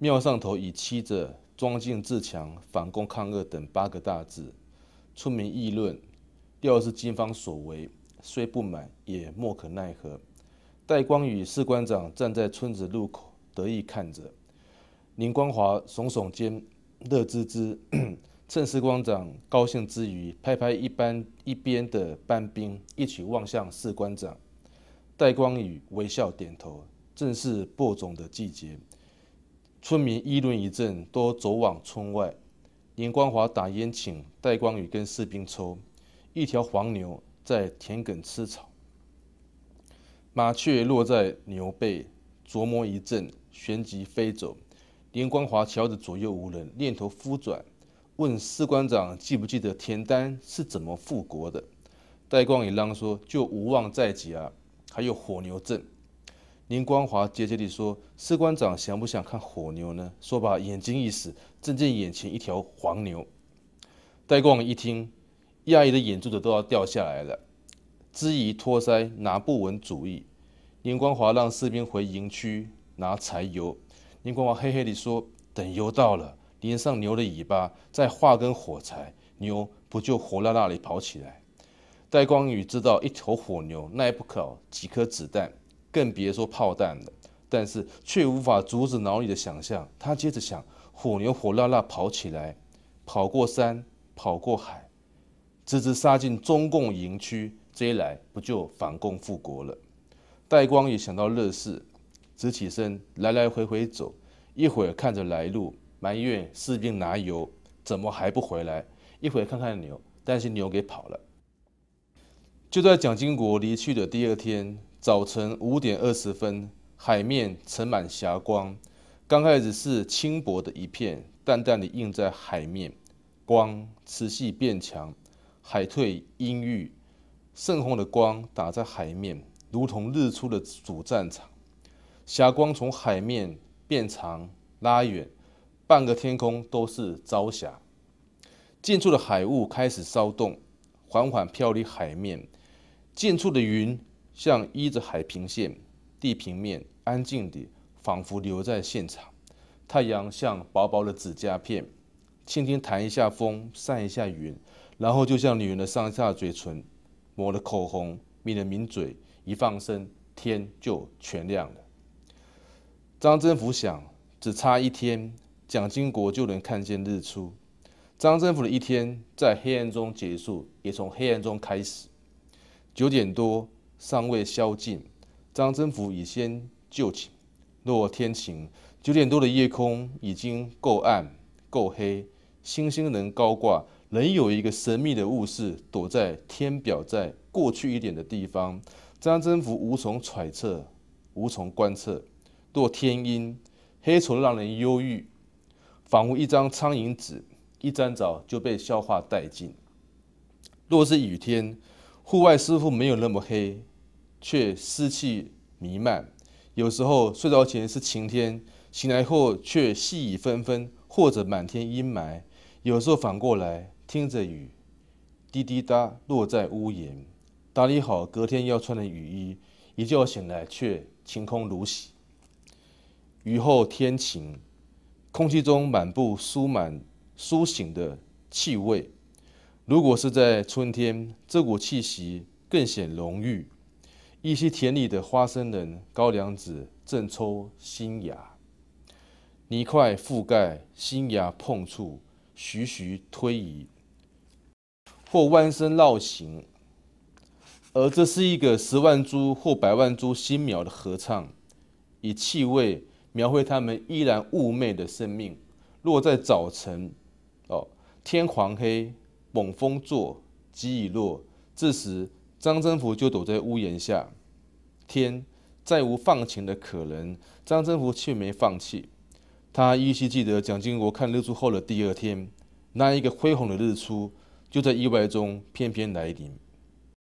庙上头以七者：庄敬、自强、反攻、抗恶等八个大字，出名议论。调是军方所为，虽不满也莫可奈何。戴光宇士官长站在村子路口，得意看着林光华耸耸肩，乐滋滋。趁士官长高兴之余，拍拍一班一边的班兵，一起望向士官长。戴光宇微笑点头。正是播种的季节。村民议论一阵，都走往村外。连光华打烟请戴光宇跟士兵抽。一条黄牛在田埂吃草，麻雀落在牛背，琢磨一阵，旋即飞走。连光华瞧着左右无人，念头忽转，问士官长记不记得田丹是怎么复国的？戴光宇嚷说：“就吴望在即啊，还有火牛阵。”林光华结结地说：“士官长想不想看火牛呢？”说罢，眼睛一死，正见眼前一条黄牛。戴光一听，压抑的眼珠子都要掉下来了，支颐托腮，拿不稳主意。林光华让士兵回营区拿柴油。林光华嘿嘿地说：“等油到了，连上牛的尾巴，再画根火柴，牛不就火辣辣地跑起来？”戴光宇知道，一头火牛耐不考几颗子弹。更别说炮弹了，但是却无法阻止脑里的想象。他接着想：火牛火辣辣跑起来，跑过山，跑过海，直直杀进中共营区，这一来不就反共复国了？戴光也想到乐事，直起身来来回回走，一会儿看着来路，埋怨士兵拿油怎么还不回来；一会儿看看牛，担心牛给跑了。就在蒋经国离去的第二天。早晨五点二十分，海面盛满霞光。刚开始是轻薄的一片，淡淡的映在海面。光持续变强，海退阴郁，盛红的光打在海面，如同日出的主战场。霞光从海面变长拉远，半个天空都是朝霞。近处的海雾开始骚动，缓缓飘离海面。近处的云。像依着海平线、地平面，安静地仿佛留在现场。太阳像薄薄的指甲片，轻轻弹一下风，散一下云，然后就像女人的上下嘴唇，抹了口红，抿了抿嘴，一放声，天就全亮了。张镇抚想，只差一天，蒋经国就能看见日出。张镇抚的一天在黑暗中结束，也从黑暗中开始。九点多。尚未宵禁，张真服已先就寝。若天晴，九点多的夜空已经够暗、够黑，星星能高挂，仍有一个神秘的物事躲在天表在过去一点的地方。张真服无从揣测，无从观测。若天阴，黑绸让人忧郁，仿佛一张苍蝇纸，一沾着就被消化殆尽。若是雨天，户外似乎没有那么黑，却湿气弥漫。有时候睡着前是晴天，醒来后却细雨纷纷，或者满天阴霾。有时候反过来，听着雨滴滴答落在屋檐，打理好隔天要穿的雨衣，一觉醒来却晴空如洗。雨后天晴，空气中满布舒满苏醒的气味。如果是在春天，这股气息更显浓郁。一些田里的花生仁、高粱子正抽新芽，泥块覆盖新芽，碰触，徐徐推移，或弯身绕行。而这是一个十万株或百万株新苗的合唱，以气味描绘他们依然妩媚的生命。若在早晨，哦，天黄黑。猛风作，急雨落。这时，张征服就躲在屋檐下。天再无放晴的可能，张征服却没放弃。他依稀记得蒋经国看日出后的第二天，那一个恢宏的日出，就在意外中翩翩来临。